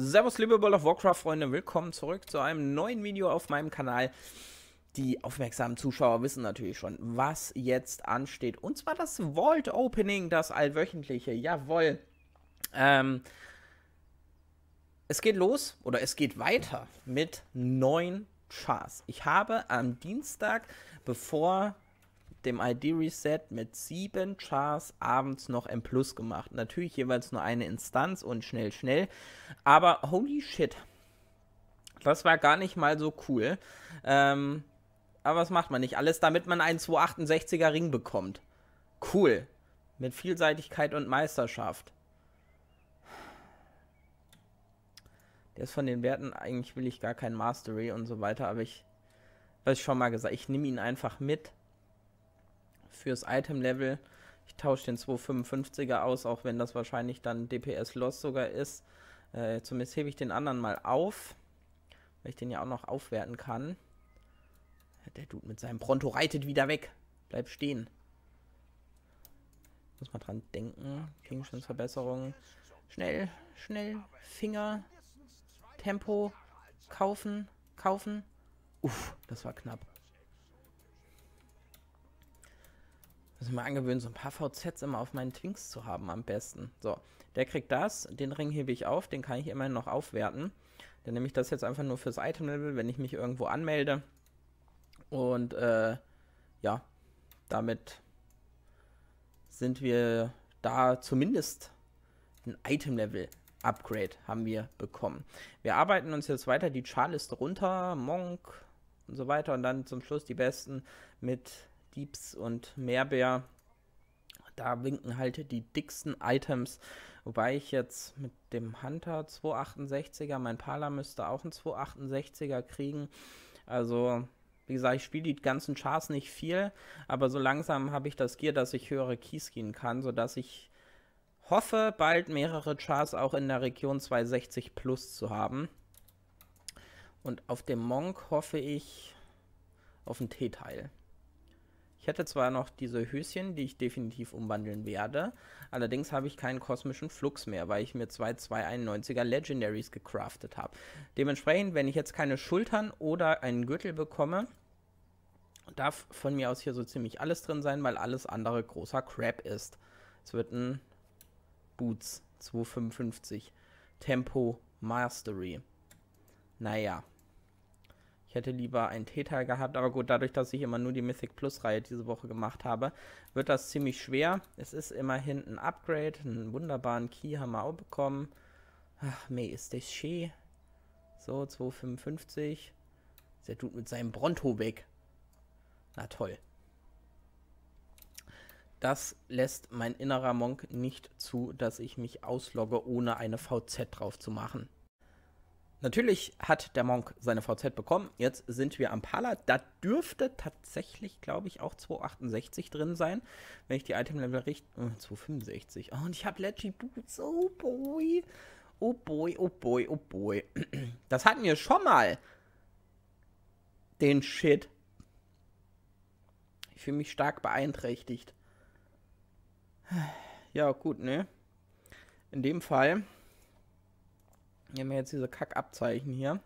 Servus liebe World of Warcraft Freunde, willkommen zurück zu einem neuen Video auf meinem Kanal. Die aufmerksamen Zuschauer wissen natürlich schon, was jetzt ansteht. Und zwar das Vault Opening, das allwöchentliche, jawohl. Ähm, es geht los oder es geht weiter mit neun Chars. Ich habe am Dienstag, bevor dem ID-Reset mit sieben Chars abends noch M Plus gemacht. Natürlich jeweils nur eine Instanz und schnell, schnell. Aber holy shit. Das war gar nicht mal so cool. Ähm, aber was macht man nicht? Alles, damit man einen 268er Ring bekommt. Cool. Mit Vielseitigkeit und Meisterschaft. Der ist von den Werten, eigentlich will ich gar kein Mastery und so weiter, aber ich, was ich schon mal gesagt, ich nehme ihn einfach mit fürs Item-Level. Ich tausche den 255er aus, auch wenn das wahrscheinlich dann DPS-Loss sogar ist. Äh, zumindest hebe ich den anderen mal auf, weil ich den ja auch noch aufwerten kann. Der Dude mit seinem Pronto reitet wieder weg. Bleib stehen. Muss mal dran denken. Gegenstandsverbesserung. Schnell, schnell. Finger. Tempo. Kaufen, kaufen. Uff, das war knapp. muss ich mal angewöhnen, so ein paar VZs immer auf meinen Twinks zu haben am besten. So, der kriegt das, den Ring hebe ich auf, den kann ich immerhin noch aufwerten. Dann nehme ich das jetzt einfach nur fürs Item-Level, wenn ich mich irgendwo anmelde. Und äh, ja, damit sind wir da zumindest ein Item-Level. Upgrade haben wir bekommen. Wir arbeiten uns jetzt weiter die Charliste runter, Monk und so weiter und dann zum Schluss die besten mit Diebs und Meerbär. Da winken halt die dicksten Items. Wobei ich jetzt mit dem Hunter 268er, mein Pala müsste auch einen 268er kriegen. Also, wie gesagt, ich spiele die ganzen Chars nicht viel, aber so langsam habe ich das Gear, dass ich höhere Keys gehen kann, sodass ich hoffe, bald mehrere Chars auch in der Region 260 plus zu haben. Und auf dem Monk hoffe ich auf ein T-Teil hätte zwar noch diese Höschen, die ich definitiv umwandeln werde, allerdings habe ich keinen kosmischen Flux mehr, weil ich mir zwei 291er Legendaries gecraftet habe. Dementsprechend, wenn ich jetzt keine Schultern oder einen Gürtel bekomme, darf von mir aus hier so ziemlich alles drin sein, weil alles andere großer Crap ist. Es wird ein Boots 255 Tempo Mastery. Naja. Ich hätte lieber einen T-Teil gehabt, aber gut, dadurch, dass ich immer nur die Mythic Plus Reihe diese Woche gemacht habe, wird das ziemlich schwer. Es ist immerhin ein Upgrade, einen wunderbaren Key haben wir auch bekommen. Ach, mei, ist das schön. So, 255. Der tut mit seinem Bronto weg. Na toll. Das lässt mein innerer Monk nicht zu, dass ich mich auslogge, ohne eine VZ drauf zu machen. Natürlich hat der Monk seine VZ bekommen. Jetzt sind wir am Pala. Da dürfte tatsächlich, glaube ich, auch 268 drin sein, wenn ich die Item-Level richte. Oh, äh, 265. Oh, und ich habe Leggy Boots. Oh boy. Oh boy, oh boy, oh boy. Das hatten wir schon mal. Den Shit. Ich fühle mich stark beeinträchtigt. Ja, gut, ne? In dem Fall hier haben wir jetzt diese Kackabzeichen hier,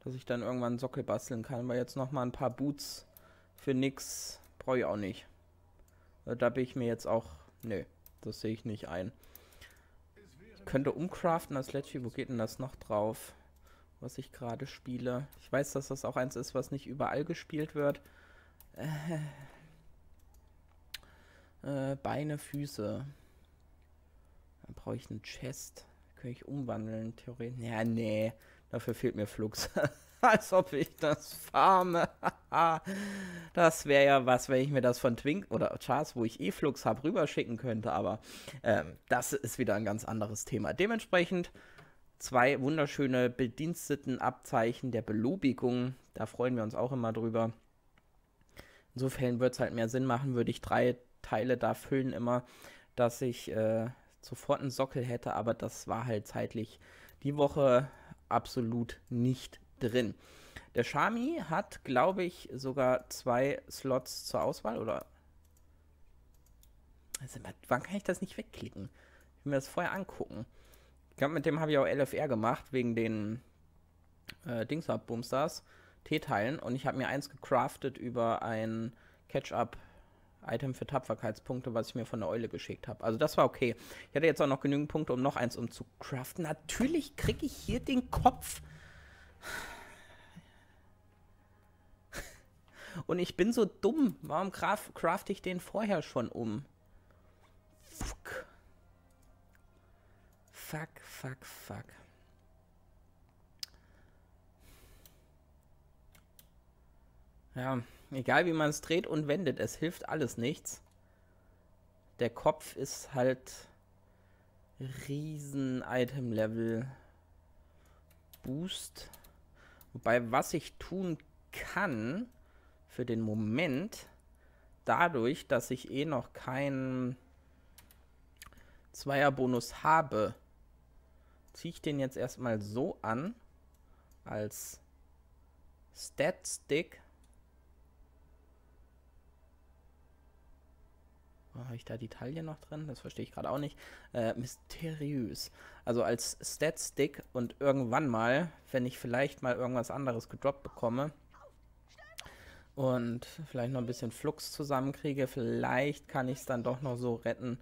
dass ich dann irgendwann Sockel basteln kann, weil jetzt nochmal ein paar Boots für nix brauche ich auch nicht. Äh, da bin ich mir jetzt auch, nö, das sehe ich nicht ein. Ich könnte umcraften das letzte, wo geht denn das noch drauf? Was ich gerade spiele. Ich weiß, dass das auch eins ist, was nicht überall gespielt wird. Äh, äh, Beine, Füße. Dann brauche ich einen Chest. Kann ich umwandeln, theoretisch? Ja, nee. Dafür fehlt mir Flux. Als ob ich das farme. das wäre ja was, wenn ich mir das von Twink oder Charles, wo ich eh Flux habe, rüberschicken könnte. Aber ähm, das ist wieder ein ganz anderes Thema. Dementsprechend zwei wunderschöne Bedienstetenabzeichen der Belobigung. Da freuen wir uns auch immer drüber. Insofern würde es halt mehr Sinn machen, würde ich drei Teile da füllen immer, dass ich äh, sofort einen Sockel hätte, aber das war halt zeitlich die Woche absolut nicht drin. Der Shami hat, glaube ich, sogar zwei Slots zur Auswahl, oder? Also, wann kann ich das nicht wegklicken? Ich will mir das vorher angucken. Ich glaube, mit dem habe ich auch LFR gemacht, wegen den äh, dings boomstars T-Teilen. Und ich habe mir eins gecraftet über ein Catch-Up Item für Tapferkeitspunkte, was ich mir von der Eule geschickt habe. Also das war okay. Ich hatte jetzt auch noch genügend Punkte, um noch eins umzucraften. Natürlich kriege ich hier den Kopf. Und ich bin so dumm. Warum crafte ich den vorher schon um? Fuck. Fuck, fuck, fuck. Ja, egal wie man es dreht und wendet, es hilft alles nichts. Der Kopf ist halt riesen Item-Level Boost. Wobei, was ich tun kann für den Moment, dadurch, dass ich eh noch keinen Zweierbonus habe, ziehe ich den jetzt erstmal so an als Stat-Stick Habe ich da die Taille noch drin? Das verstehe ich gerade auch nicht. Äh, mysteriös. Also als Stat-Stick und irgendwann mal, wenn ich vielleicht mal irgendwas anderes gedroppt bekomme und vielleicht noch ein bisschen Flux zusammenkriege, vielleicht kann ich es dann doch noch so retten,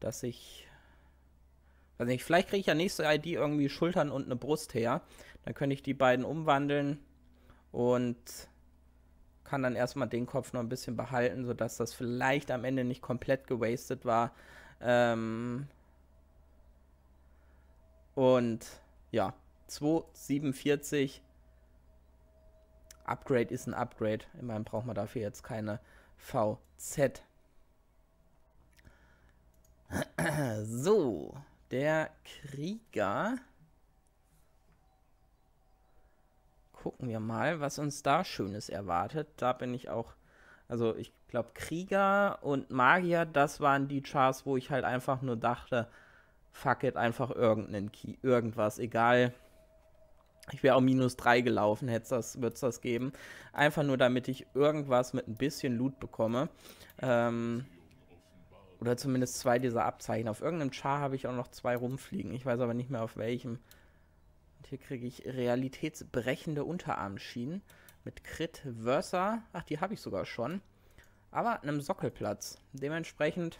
dass ich... Weiß nicht, vielleicht kriege ich ja nächste ID irgendwie Schultern und eine Brust her. Dann könnte ich die beiden umwandeln und kann dann erstmal den Kopf noch ein bisschen behalten, sodass das vielleicht am Ende nicht komplett gewastet war. Ähm und ja, 247. Upgrade ist ein Upgrade. Immerhin braucht man dafür jetzt keine VZ. So, der Krieger gucken wir mal, was uns da Schönes erwartet. Da bin ich auch, also ich glaube, Krieger und Magier, das waren die Chars, wo ich halt einfach nur dachte, fuck it, einfach irgendeinen Key, irgendwas, egal. Ich wäre auch minus 3 gelaufen, hätte das, würde es das geben. Einfach nur, damit ich irgendwas mit ein bisschen Loot bekomme. Ähm, oder zumindest zwei dieser Abzeichen. Auf irgendeinem Char habe ich auch noch zwei rumfliegen. Ich weiß aber nicht mehr auf welchem hier kriege ich realitätsbrechende Unterarmschienen mit Crit Versa. Ach, die habe ich sogar schon. Aber einem Sockelplatz. Dementsprechend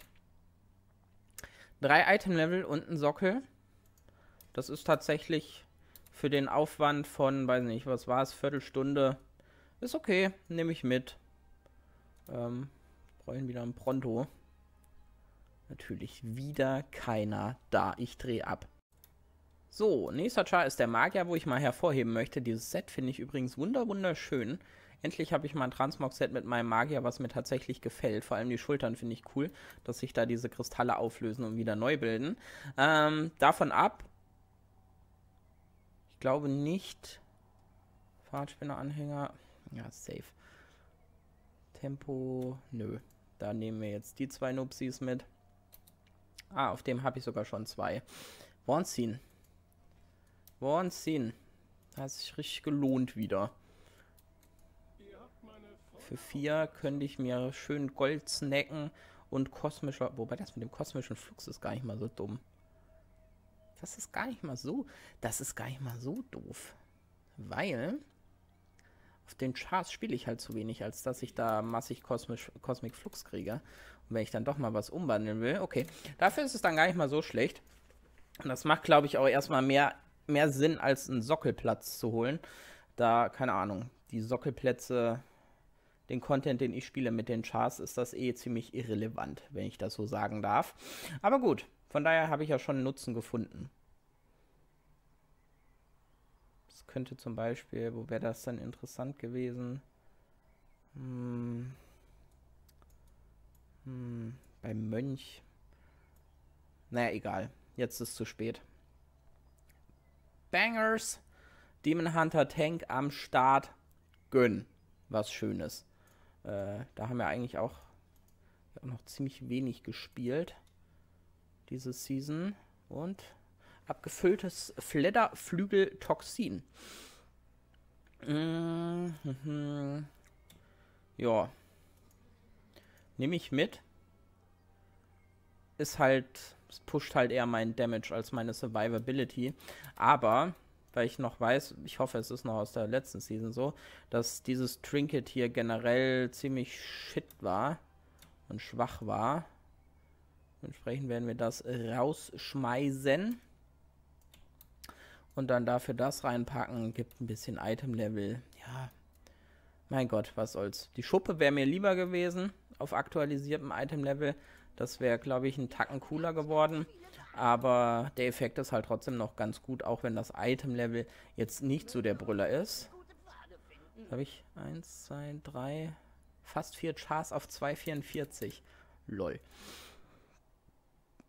drei Item-Level und ein Sockel. Das ist tatsächlich für den Aufwand von, weiß nicht, was war es, Viertelstunde. Ist okay, nehme ich mit. Ähm, brauchen wieder ein Pronto. Natürlich wieder keiner da. Ich drehe ab. So, nächster Char ist der Magier, wo ich mal hervorheben möchte. Dieses Set finde ich übrigens wunder wunderschön. Endlich habe ich mal ein Transmog-Set mit meinem Magier, was mir tatsächlich gefällt. Vor allem die Schultern finde ich cool, dass sich da diese Kristalle auflösen und wieder neu bilden. Ähm, davon ab, ich glaube nicht. fahrtspinner anhänger ja, safe. Tempo, nö. Da nehmen wir jetzt die zwei Nupsis mit. Ah, auf dem habe ich sogar schon zwei. Warnstein. Da Hat sich richtig gelohnt wieder. Für vier könnte ich mir schön Gold snacken und kosmischer... Wobei das mit dem kosmischen Flux ist gar nicht mal so dumm. Das ist gar nicht mal so... Das ist gar nicht mal so doof. Weil... Auf den Charts spiele ich halt zu wenig, als dass ich da massig kosmisch, Cosmic Flux kriege. Und wenn ich dann doch mal was umwandeln will, okay. Dafür ist es dann gar nicht mal so schlecht. Und das macht, glaube ich, auch erstmal mehr mehr Sinn, als einen Sockelplatz zu holen. Da, keine Ahnung, die Sockelplätze, den Content, den ich spiele mit den Chars, ist das eh ziemlich irrelevant, wenn ich das so sagen darf. Aber gut, von daher habe ich ja schon einen Nutzen gefunden. Das könnte zum Beispiel, wo wäre das dann interessant gewesen? Hm. Hm. Beim Mönch. Naja, egal. Jetzt ist es zu spät. Bangers. Demon Hunter Tank am Start. Gönn. Was Schönes. Äh, da haben wir eigentlich auch noch ziemlich wenig gespielt. Diese Season. Und abgefülltes Fledderflügel-Toxin. Mm mhm. Ja. Nehme ich mit. Ist halt es pusht halt eher meinen Damage als meine Survivability. Aber, weil ich noch weiß, ich hoffe, es ist noch aus der letzten Season so, dass dieses Trinket hier generell ziemlich shit war und schwach war. Entsprechend werden wir das rausschmeißen. Und dann dafür das reinpacken. Gibt ein bisschen Item-Level. Ja. Mein Gott, was soll's. Die Schuppe wäre mir lieber gewesen auf aktualisiertem Item-Level. Das wäre, glaube ich, ein Tacken cooler geworden. Aber der Effekt ist halt trotzdem noch ganz gut, auch wenn das Item-Level jetzt nicht so der Brüller ist. habe ich 1, 2, 3, fast 4 Chars auf 2,44. Lol.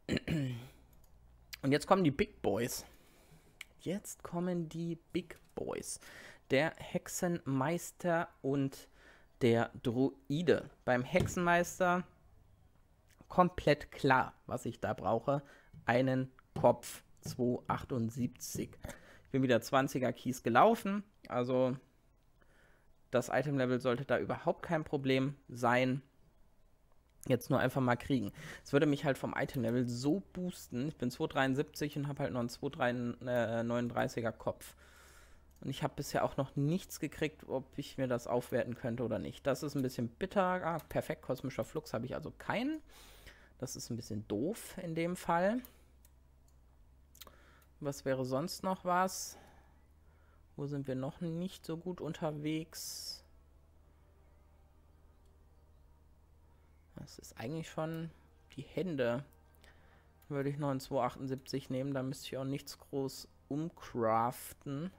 Und jetzt kommen die Big Boys. Jetzt kommen die Big Boys. Der Hexenmeister und der Druide. Beim Hexenmeister komplett klar, was ich da brauche. Einen Kopf 278. Ich bin wieder 20er Kies gelaufen, also das Item-Level sollte da überhaupt kein Problem sein. Jetzt nur einfach mal kriegen. Es würde mich halt vom Item-Level so boosten. Ich bin 273 und habe halt noch einen 239er äh, Kopf. Und ich habe bisher auch noch nichts gekriegt, ob ich mir das aufwerten könnte oder nicht. Das ist ein bisschen bitter. Ah, perfekt, kosmischer Flux habe ich also keinen. Das ist ein bisschen doof in dem Fall. Was wäre sonst noch was? Wo sind wir noch nicht so gut unterwegs? Das ist eigentlich schon die Hände. Würde ich noch in 278 nehmen, da müsste ich auch nichts groß umcraften.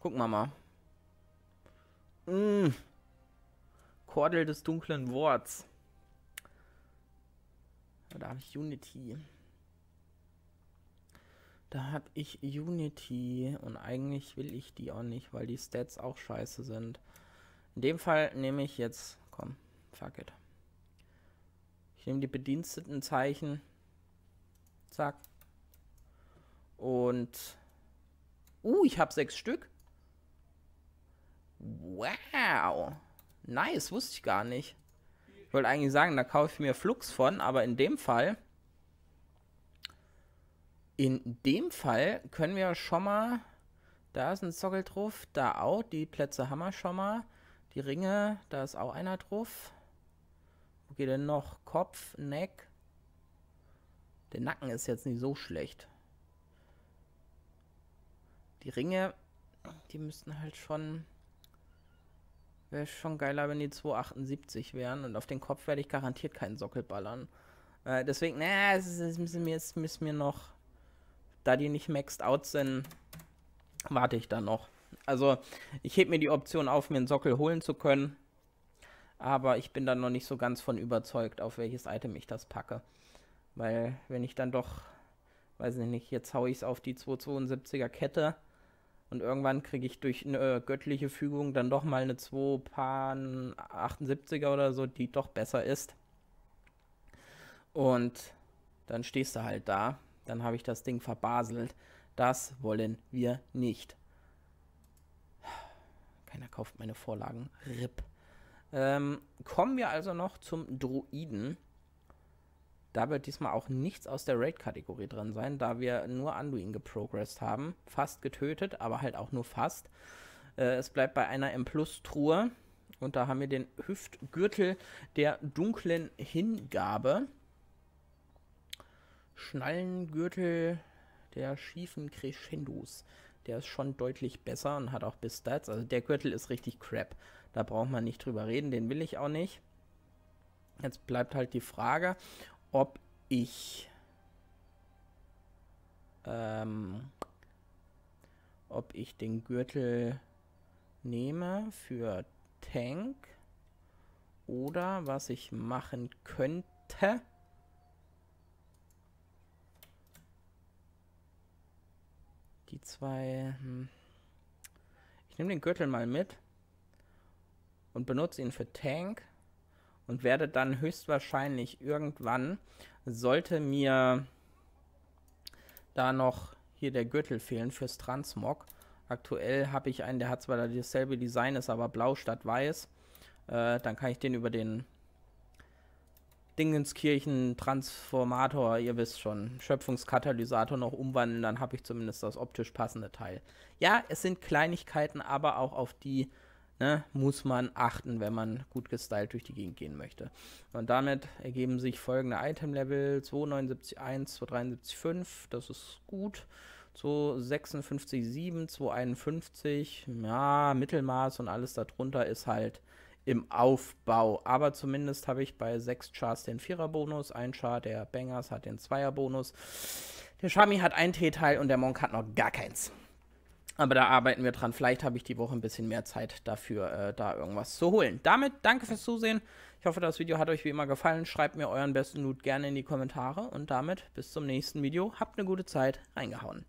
Gucken wir mal. Mmh. Kordel des dunklen Worts. Da habe ich Unity. Da habe ich Unity und eigentlich will ich die auch nicht, weil die Stats auch scheiße sind. In dem Fall nehme ich jetzt, komm, fuck it. Ich nehme die bediensteten Zeichen. Zack. Und, uh, ich habe sechs Stück. Wow. Nice, wusste ich gar nicht wollte eigentlich sagen, da kaufe ich mir Flux von, aber in dem Fall, in dem Fall können wir schon mal, da ist ein Sockel drauf, da auch, die Plätze haben wir schon mal, die Ringe, da ist auch einer drauf. Wo geht denn noch? Kopf, Neck. Der Nacken ist jetzt nicht so schlecht. Die Ringe, die müssten halt schon Wäre schon geiler, wenn die 278 wären. Und auf den Kopf werde ich garantiert keinen Sockel ballern. Äh, deswegen, na, es, es müssen, mir, es müssen mir noch, da die nicht maxed out sind, warte ich da noch. Also, ich heb mir die Option auf, mir einen Sockel holen zu können. Aber ich bin dann noch nicht so ganz von überzeugt, auf welches Item ich das packe. Weil, wenn ich dann doch, weiß ich nicht, jetzt haue ich es auf die 272er Kette und irgendwann kriege ich durch eine äh, göttliche Fügung dann doch mal eine 2 Pan 78er oder so, die doch besser ist. Und dann stehst du halt da. Dann habe ich das Ding verbaselt. Das wollen wir nicht. Keiner kauft meine Vorlagen. RIP. Ähm, kommen wir also noch zum Druiden. Da wird diesmal auch nichts aus der Raid-Kategorie drin sein, da wir nur Anduin geprogressed haben. Fast getötet, aber halt auch nur fast. Äh, es bleibt bei einer M-Plus-Truhe. Und da haben wir den Hüftgürtel der dunklen Hingabe. Schnallengürtel der schiefen Crescendos. Der ist schon deutlich besser und hat auch bis Stats. Also der Gürtel ist richtig crap. Da braucht man nicht drüber reden, den will ich auch nicht. Jetzt bleibt halt die Frage, ob ich ähm, ob ich den Gürtel nehme für Tank oder was ich machen könnte. Die zwei... Hm. Ich nehme den Gürtel mal mit und benutze ihn für Tank und werde dann höchstwahrscheinlich irgendwann, sollte mir da noch hier der Gürtel fehlen fürs Transmog. Aktuell habe ich einen, der hat zwar dasselbe Design, ist aber blau statt weiß. Äh, dann kann ich den über den Dingenskirchen Transformator, ihr wisst schon, Schöpfungskatalysator noch umwandeln, dann habe ich zumindest das optisch passende Teil. Ja, es sind Kleinigkeiten, aber auch auf die ne, muss man achten, wenn man gut gestylt durch die Gegend gehen möchte. Und damit ergeben sich folgende Item-Level 279.1, 273.5, das ist gut. 256,7, 251, ja, Mittelmaß und alles darunter ist halt im Aufbau. Aber zumindest habe ich bei 6 Chars den 4 er bonus ein Char der Bangers hat den 2 er bonus der Shami hat ein T-Teil und der Monk hat noch gar keins. Aber da arbeiten wir dran. Vielleicht habe ich die Woche ein bisschen mehr Zeit dafür, äh, da irgendwas zu holen. Damit danke fürs Zusehen. Ich hoffe, das Video hat euch wie immer gefallen. Schreibt mir euren besten Loot gerne in die Kommentare. Und damit bis zum nächsten Video. Habt eine gute Zeit. Reingehauen.